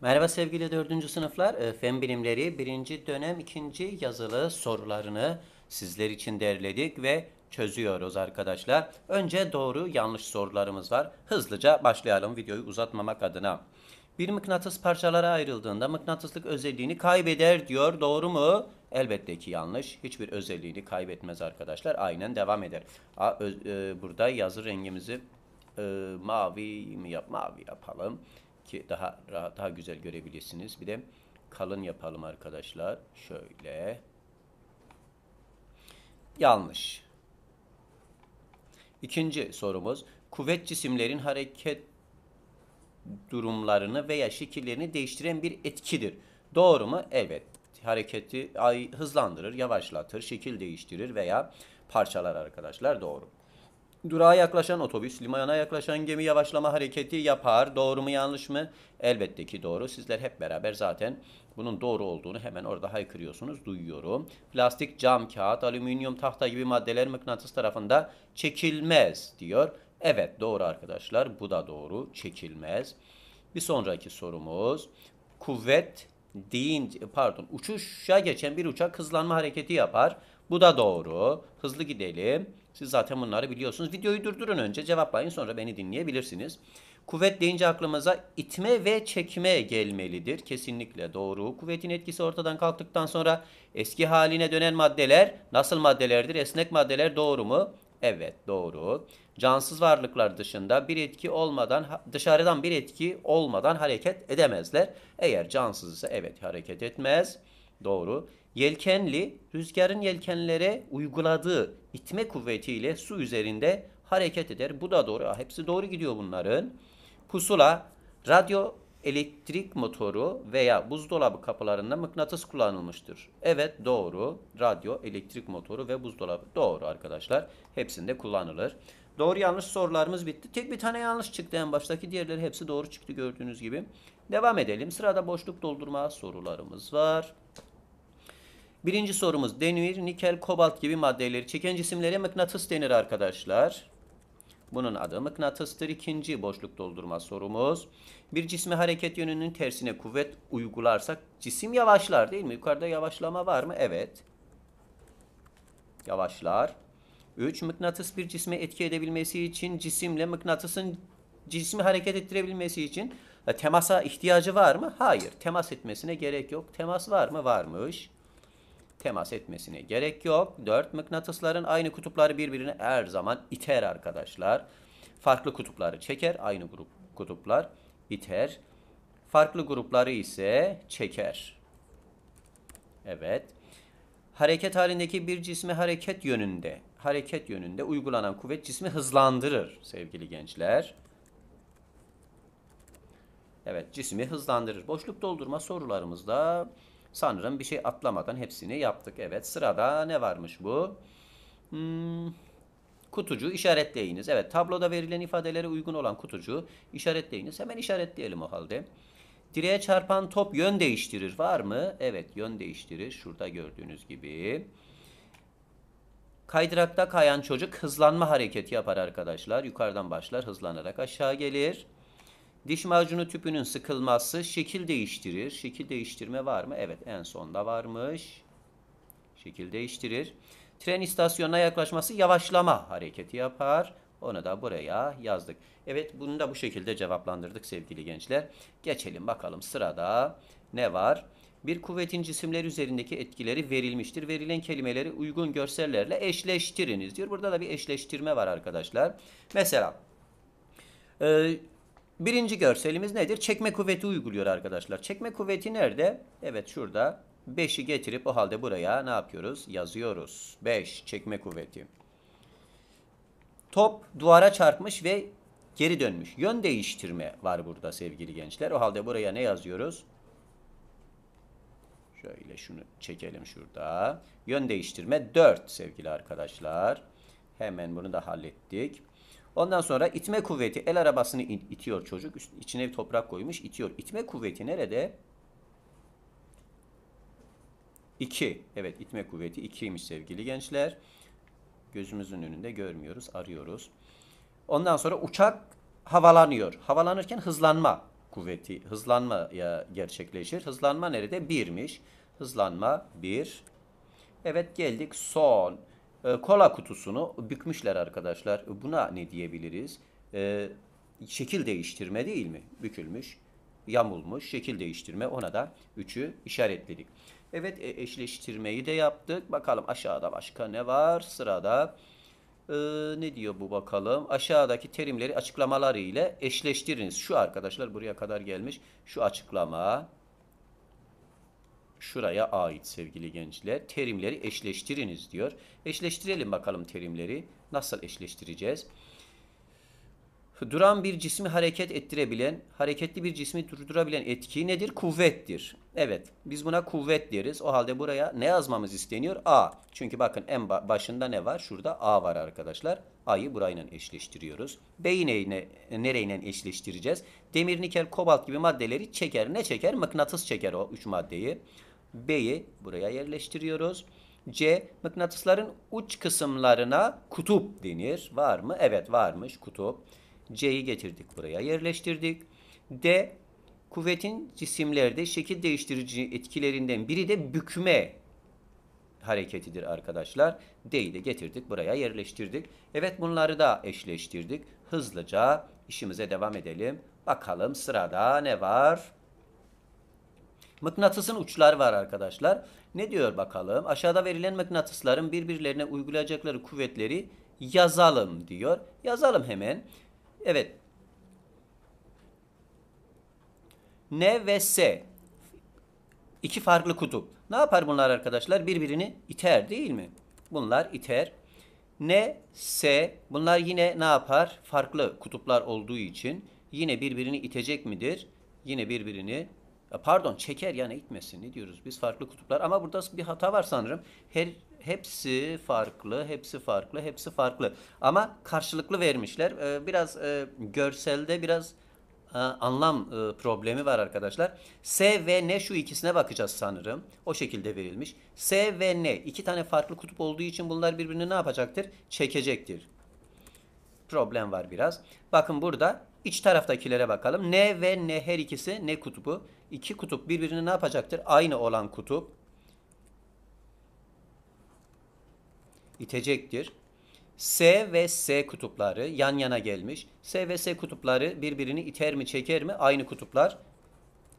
Merhaba sevgili 4. sınıflar. Ee, fen bilimleri 1. dönem 2. yazılı sorularını sizler için derledik ve çözüyoruz arkadaşlar. Önce doğru yanlış sorularımız var. Hızlıca başlayalım videoyu uzatmamak adına. Bir mıknatıs parçalara ayrıldığında mıknatıslık özelliğini kaybeder diyor. Doğru mu? Elbette ki yanlış. Hiçbir özelliğini kaybetmez arkadaşlar. Aynen devam eder. A, ö, e, burada yazı rengimizi e, mavi mi yap? Mavi yapalım ki daha rahat, daha güzel görebilirsiniz. Bir de kalın yapalım arkadaşlar. Şöyle. Yanlış. İkinci sorumuz. Kuvvet cisimlerin hareket durumlarını veya şekillerini değiştiren bir etkidir. Doğru mu? Evet. Hareketi hızlandırır, yavaşlatır, şekil değiştirir veya parçalar arkadaşlar. Doğru. Durağa yaklaşan otobüs, limana yaklaşan gemi yavaşlama hareketi yapar. Doğru mu yanlış mı? Elbette ki doğru. Sizler hep beraber zaten bunun doğru olduğunu hemen orada haykırıyorsunuz. Duyuyorum. Plastik, cam, kağıt, alüminyum, tahta gibi maddeler mıknatıs tarafında çekilmez diyor. Evet doğru arkadaşlar. Bu da doğru. Çekilmez. Bir sonraki sorumuz. Kuvvet deyince pardon uçuşa geçen bir uçak hızlanma hareketi yapar. Bu da doğru. Hızlı gidelim. Siz zaten bunları biliyorsunuz. Videoyu durdurun önce cevaplayın sonra beni dinleyebilirsiniz. Kuvvet deyince aklımıza itme ve çekme gelmelidir. Kesinlikle doğru. Kuvvetin etkisi ortadan kalktıktan sonra eski haline dönen maddeler nasıl maddelerdir? Esnek maddeler doğru mu? Evet doğru. Cansız varlıklar dışında bir etki olmadan dışarıdan bir etki olmadan hareket edemezler. Eğer cansız ise evet hareket etmez. Doğru. Yelkenli, rüzgarın yelkenlere uyguladığı itme kuvvetiyle su üzerinde hareket eder. Bu da doğru. Ah, hepsi doğru gidiyor bunların. Pusula, radyo elektrik motoru veya buzdolabı kapılarında mıknatıs kullanılmıştır. Evet doğru. Radyo, elektrik motoru ve buzdolabı doğru arkadaşlar. Hepsinde kullanılır. Doğru yanlış sorularımız bitti. Tek bir tane yanlış çıktı en baştaki. Diğerleri hepsi doğru çıktı gördüğünüz gibi. Devam edelim. Sırada boşluk doldurma sorularımız var. Birinci sorumuz denir nikel, kobalt gibi maddeleri çeken cisimlere mıknatıs denir arkadaşlar. Bunun adı mıknatıstır. İkinci boşluk doldurma sorumuz. Bir cisme hareket yönünün tersine kuvvet uygularsak cisim yavaşlar değil mi? Yukarıda yavaşlama var mı? Evet. Yavaşlar. Üç Mıknatıs bir cisme etki edebilmesi için cisimle mıknatısın cismi hareket ettirebilmesi için e, temasa ihtiyacı var mı? Hayır. Temas etmesine gerek yok. Temas var mı? Varmış temas etmesine gerek yok. Dört mıknatısların aynı kutupları birbirine her zaman iter arkadaşlar. Farklı kutupları çeker, aynı grup kutuplar iter. Farklı grupları ise çeker. Evet. Hareket halindeki bir cisme hareket yönünde, hareket yönünde uygulanan kuvvet cismi hızlandırır sevgili gençler. Evet, cismi hızlandırır. Boşluk doldurma sorularımızda Sanırım bir şey atlamadan hepsini yaptık. Evet sırada ne varmış bu? Hmm, kutucu işaretleyiniz. Evet tabloda verilen ifadelere uygun olan kutucu işaretleyiniz. Hemen işaretleyelim o halde. Direğe çarpan top yön değiştirir. Var mı? Evet yön değiştirir. Şurada gördüğünüz gibi. Kaydırakta kayan çocuk hızlanma hareketi yapar arkadaşlar. Yukarıdan başlar hızlanarak aşağı gelir. Diş macunu tüpünün sıkılması şekil değiştirir. Şekil değiştirme var mı? Evet en sonda varmış. Şekil değiştirir. Tren istasyonuna yaklaşması yavaşlama hareketi yapar. Onu da buraya yazdık. Evet bunu da bu şekilde cevaplandırdık sevgili gençler. Geçelim bakalım sırada ne var? Bir kuvvetin cisimler üzerindeki etkileri verilmiştir. Verilen kelimeleri uygun görsellerle eşleştiriniz diyor. Burada da bir eşleştirme var arkadaşlar. Mesela e, Birinci görselimiz nedir? Çekme kuvveti uyguluyor arkadaşlar. Çekme kuvveti nerede? Evet şurada 5'i getirip o halde buraya ne yapıyoruz? Yazıyoruz. 5 çekme kuvveti. Top duvara çarpmış ve geri dönmüş. Yön değiştirme var burada sevgili gençler. O halde buraya ne yazıyoruz? Şöyle şunu çekelim şurada. Yön değiştirme 4 sevgili arkadaşlar. Hemen bunu da hallettik. Ondan sonra itme kuvveti el arabasını itiyor çocuk. İçine toprak koymuş itiyor. İtme kuvveti nerede? 2. Evet itme kuvveti 2'ymiş sevgili gençler. Gözümüzün önünde görmüyoruz, arıyoruz. Ondan sonra uçak havalanıyor. Havalanırken hızlanma kuvveti, hızlanma gerçekleşir. Hızlanma nerede? 1'miş. Hızlanma 1. Evet geldik son ee, kola kutusunu bükmüşler arkadaşlar. Buna ne diyebiliriz? Ee, şekil değiştirme değil mi? Bükülmüş, yamulmuş, şekil değiştirme ona da 3'ü işaretledik. Evet e, eşleştirmeyi de yaptık. Bakalım aşağıda başka ne var? Sırada ee, ne diyor bu bakalım? Aşağıdaki terimleri açıklamaları ile eşleştiriniz. Şu arkadaşlar buraya kadar gelmiş. Şu açıklama, şuraya ait sevgili gençler. Terimleri eşleştiriniz diyor. Eşleştirelim bakalım terimleri. Nasıl eşleştireceğiz? Duran bir cismi hareket ettirebilen, hareketli bir cismi durdurabilen etki nedir? Kuvvettir. Evet, biz buna kuvvet deriz. O halde buraya ne yazmamız isteniyor? A. Çünkü bakın en başında ne var? Şurada A var arkadaşlar. A'yı burayla eşleştiriyoruz. B'yi neyle, nereyle eşleştireceğiz? Demir, nikel, kobalt gibi maddeleri çeker. Ne çeker? Mıknatıs çeker o üç maddeyi. B'yi buraya yerleştiriyoruz. C mıknatısların uç kısımlarına kutup denir. Var mı? Evet varmış kutup. C'yi getirdik buraya yerleştirdik. D kuvvetin cisimlerde şekil değiştirici etkilerinden biri de bükme hareketidir arkadaşlar. D'yi de getirdik buraya yerleştirdik. Evet bunları da eşleştirdik. Hızlıca işimize devam edelim. Bakalım sırada ne var? Mıknatısın uçları var arkadaşlar. Ne diyor bakalım? Aşağıda verilen mıknatısların birbirlerine uygulayacakları kuvvetleri yazalım diyor. Yazalım hemen. Evet. N ve S. İki farklı kutup. Ne yapar bunlar arkadaşlar? Birbirini iter değil mi? Bunlar iter. N, S. Bunlar yine ne yapar? Farklı kutuplar olduğu için yine birbirini itecek midir? Yine birbirini e, pardon çeker yani itmesin ne diyoruz biz farklı kutuplar ama burada bir hata var sanırım. Her hepsi farklı, hepsi farklı, hepsi farklı. Ama karşılıklı vermişler. E, biraz e, görselde biraz anlam problemi var arkadaşlar. S ve N şu ikisine bakacağız sanırım. O şekilde verilmiş. S ve N iki tane farklı kutup olduğu için bunlar birbirini ne yapacaktır? Çekecektir. Problem var biraz. Bakın burada İç taraftakilere bakalım. N ve N her ikisi ne kutubu? İki kutup birbirine ne yapacaktır? Aynı olan kutup itecektir. S ve S kutupları yan yana gelmiş. S ve S kutupları birbirini iter mi çeker mi? Aynı kutuplar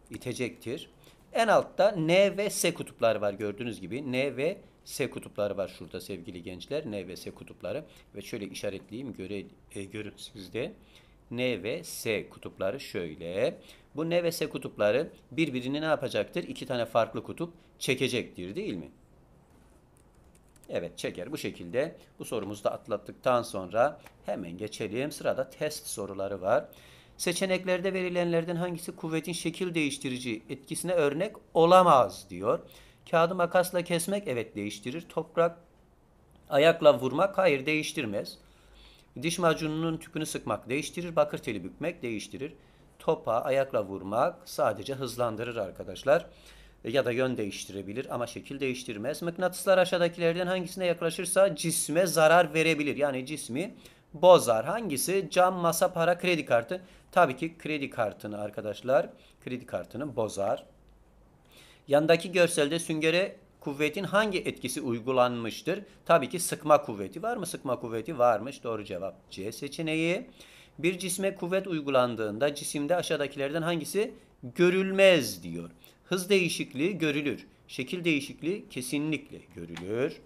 itecektir. En altta N ve S kutupları var gördüğünüz gibi. N ve S kutupları var şurada sevgili gençler. N ve S kutupları. Ve şöyle işaretleyeyim göre, e, görün sizde. N ve S kutupları şöyle. Bu N ve S kutupları birbirini ne yapacaktır? İki tane farklı kutup çekecektir değil mi? Evet çeker. Bu şekilde bu sorumuzu da atlattıktan sonra hemen geçelim. Sırada test soruları var. Seçeneklerde verilenlerden hangisi kuvvetin şekil değiştirici etkisine örnek olamaz diyor. Kağıdı makasla kesmek evet değiştirir. Toprak ayakla vurmak hayır değiştirmez. Diş macununun tüpünü sıkmak değiştirir, bakır teli bükmek değiştirir. Topa ayakla vurmak sadece hızlandırır arkadaşlar. E, ya da yön değiştirebilir ama şekil değiştirmez. Mıknatıslar aşağıdakilerden hangisine yaklaşırsa cisme zarar verebilir. Yani cismi bozar. Hangisi? Cam, masa, para, kredi kartı. Tabii ki kredi kartını arkadaşlar. Kredi kartını bozar. Yandaki görselde süngere kuvvetin hangi etkisi uygulanmıştır? Tabii ki sıkma kuvveti var mı? Sıkma kuvveti varmış. Doğru cevap C seçeneği. Bir cisme kuvvet uygulandığında cisimde aşağıdakilerden hangisi görülmez diyor. Hız değişikliği görülür. Şekil değişikliği kesinlikle görülür.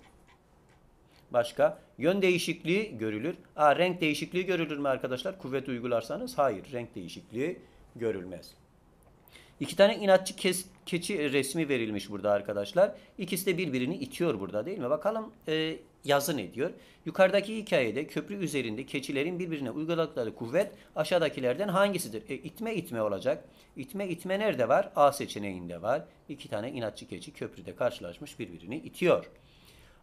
Başka yön değişikliği görülür. Aa, renk değişikliği görülür mü arkadaşlar? Kuvvet uygularsanız hayır renk değişikliği görülmez. İki tane inatçı kes, keçi resmi verilmiş burada arkadaşlar. İkisi de birbirini itiyor burada değil mi? Bakalım e, yazı ne diyor? Yukarıdaki hikayede köprü üzerinde keçilerin birbirine uyguladıkları kuvvet aşağıdakilerden hangisidir? E, itme itme olacak. İtme itme nerede var? A seçeneğinde var. İki tane inatçı keçi köprüde karşılaşmış birbirini itiyor.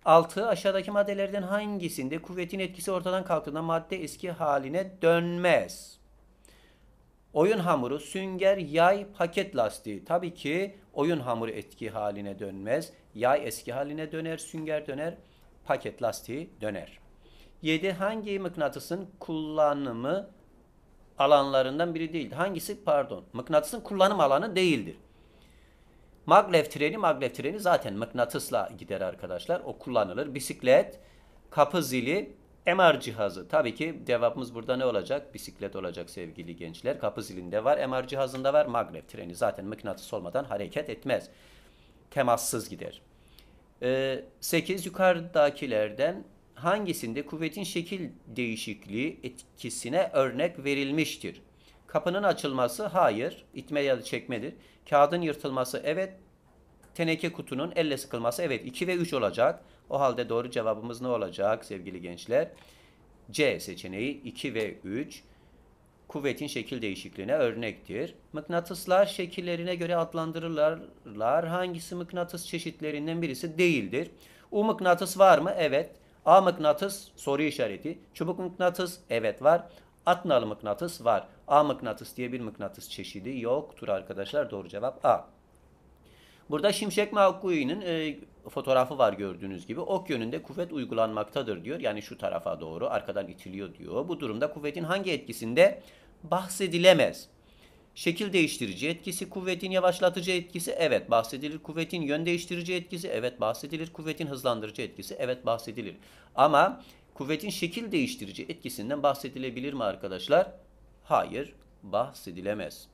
Altı Aşağıdaki maddelerden hangisinde kuvvetin etkisi ortadan kalktığında madde eski haline dönmez? Oyun hamuru, sünger, yay, paket lastiği. Tabii ki oyun hamuru etki haline dönmez. Yay eski haline döner, sünger döner, paket lastiği döner. 7. Hangi mıknatısın kullanımı alanlarından biri değildir? Hangisi pardon? Mıknatısın kullanım alanı değildir. Maglev treni, maglev treni zaten mıknatısla gider arkadaşlar. O kullanılır. Bisiklet, kapı zili, MR cihazı. Tabii ki cevabımız burada ne olacak? Bisiklet olacak sevgili gençler. Kapı zilinde var, MR cihazında var. Magnet treni zaten mıknatıs olmadan hareket etmez. Temassız gider. Ee, 8. Yukarıdakilerden hangisinde kuvvetin şekil değişikliği etkisine örnek verilmiştir? Kapının açılması hayır, itme ya da çekmedir. Kağıdın yırtılması evet, teneke kutunun elle sıkılması evet 2 ve 3 olacak. O halde doğru cevabımız ne olacak sevgili gençler? C seçeneği 2 ve 3 kuvvetin şekil değişikliğine örnektir. Mıknatıslar şekillerine göre adlandırırlar. Hangisi mıknatıs çeşitlerinden birisi değildir? U mıknatıs var mı? Evet. A mıknatıs soru işareti. Çubuk mıknatıs evet var. Atnalı mıknatıs var. A mıknatıs diye bir mıknatıs çeşidi yoktur arkadaşlar. Doğru cevap A. Burada Şimşek Makuyu'nun e, fotoğrafı var gördüğünüz gibi. Ok yönünde kuvvet uygulanmaktadır diyor. Yani şu tarafa doğru arkadan itiliyor diyor. Bu durumda kuvvetin hangi etkisinde bahsedilemez. Şekil değiştirici etkisi, kuvvetin yavaşlatıcı etkisi, evet bahsedilir. Kuvvetin yön değiştirici etkisi, evet bahsedilir. Kuvvetin hızlandırıcı etkisi, evet bahsedilir. Ama kuvvetin şekil değiştirici etkisinden bahsedilebilir mi arkadaşlar? Hayır, bahsedilemez.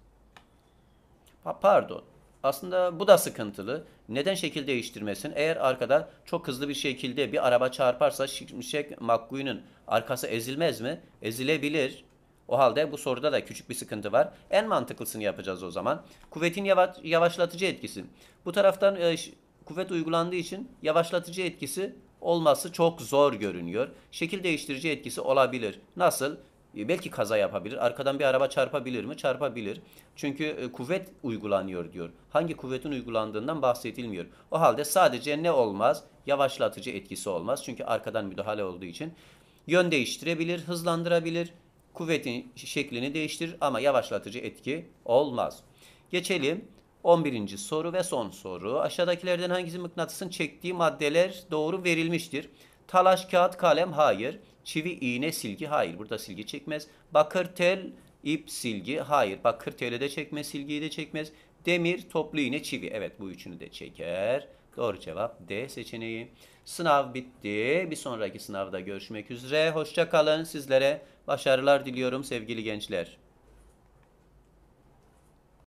Ha, pardon. Aslında bu da sıkıntılı. Neden şekil değiştirmesin? Eğer arkada çok hızlı bir şekilde bir araba çarparsa Şimşek McQueen'in arkası ezilmez mi? Ezilebilir. O halde bu soruda da küçük bir sıkıntı var. En mantıklısını yapacağız o zaman. Kuvvetin yavaşlatıcı etkisi. Bu taraftan e, kuvvet uygulandığı için yavaşlatıcı etkisi olması çok zor görünüyor. Şekil değiştirici etkisi olabilir. Nasıl? Ee, belki kaza yapabilir. Arkadan bir araba çarpabilir mi? Çarpabilir. Çünkü e, kuvvet uygulanıyor diyor. Hangi kuvvetin uygulandığından bahsedilmiyor. O halde sadece ne olmaz? Yavaşlatıcı etkisi olmaz. Çünkü arkadan müdahale olduğu için yön değiştirebilir, hızlandırabilir, kuvvetin şeklini değiştirir ama yavaşlatıcı etki olmaz. Geçelim 11. soru ve son soru. Aşağıdakilerden hangisi mıknatısın çektiği maddeler doğru verilmiştir? Talaş, kağıt, kalem hayır. Çivi, iğne, silgi hayır. Burada silgi çekmez. Bakır, tel, ip, silgi hayır. Bakır teli de çekmez, silgiyi de çekmez. Demir, toplu iğne, çivi. Evet bu üçünü de çeker. Doğru cevap D seçeneği. Sınav bitti. Bir sonraki sınavda görüşmek üzere. Hoşça kalın. Sizlere başarılar diliyorum sevgili gençler.